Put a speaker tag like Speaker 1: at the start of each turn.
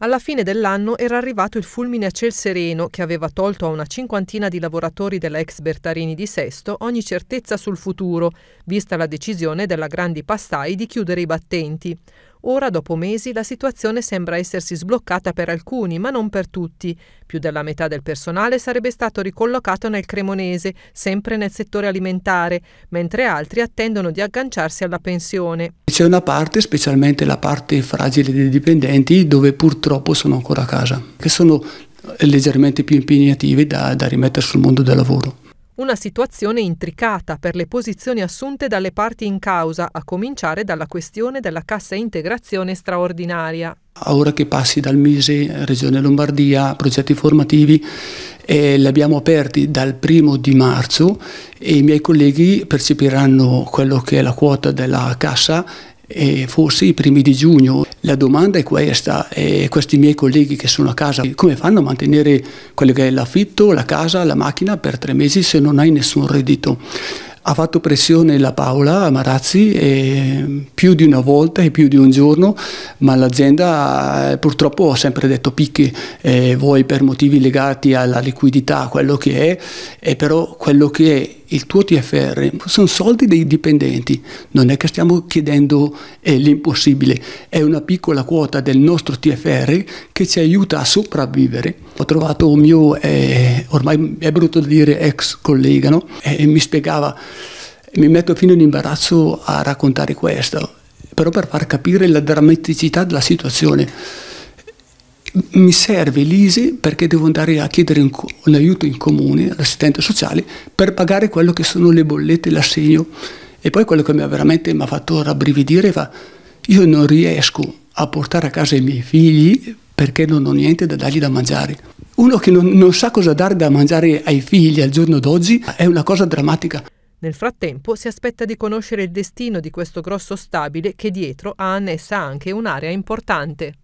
Speaker 1: Alla fine dell'anno era arrivato il fulmine a ciel sereno che aveva tolto a una cinquantina di lavoratori della ex Bertarini di Sesto ogni certezza sul futuro, vista la decisione della Grandi Pastai di chiudere i battenti. Ora, dopo mesi, la situazione sembra essersi sbloccata per alcuni, ma non per tutti. Più della metà del personale sarebbe stato ricollocato nel Cremonese, sempre nel settore alimentare, mentre altri attendono di agganciarsi alla pensione
Speaker 2: c'è una parte, specialmente la parte fragile dei dipendenti, dove purtroppo sono ancora a casa, che sono eh, leggermente più impegnative da, da rimettere sul mondo del lavoro.
Speaker 1: Una situazione intricata per le posizioni assunte dalle parti in causa, a cominciare dalla questione della cassa integrazione straordinaria.
Speaker 2: Ora che passi dal Mise, Regione Lombardia, progetti formativi, eh, li abbiamo aperti dal primo di marzo e i miei colleghi percepiranno quello che è la quota della cassa e forse i primi di giugno. La domanda è questa, e questi miei colleghi che sono a casa, come fanno a mantenere quello che è l'affitto, la casa, la macchina per tre mesi se non hai nessun reddito? Ha fatto pressione la Paola Marazzi eh, più di una volta e più di un giorno, ma l'azienda eh, purtroppo ha sempre detto picche, eh, voi per motivi legati alla liquidità, quello che è, però quello che è il tuo TFR sono soldi dei dipendenti, non è che stiamo chiedendo eh, l'impossibile, è una piccola quota del nostro TFR che ci aiuta a sopravvivere. Ho trovato un mio, eh, ormai è brutto dire ex collega, no? e mi spiegava, mi metto fino in imbarazzo a raccontare questo, però per far capire la drammaticità della situazione mi serve l'ISI perché devo andare a chiedere un, un aiuto in comune all'assistente sociale per pagare quello che sono le bollette, e l'assegno. E poi quello che mi ha veramente mi ha fatto rabbrividire fa, io non riesco a portare a casa i miei figli perché non ho niente da dargli da mangiare. Uno che non, non sa cosa dare da mangiare ai figli al giorno d'oggi è una cosa drammatica.
Speaker 1: Nel frattempo si aspetta di conoscere il destino di questo grosso stabile che dietro ha annessa anche un'area importante.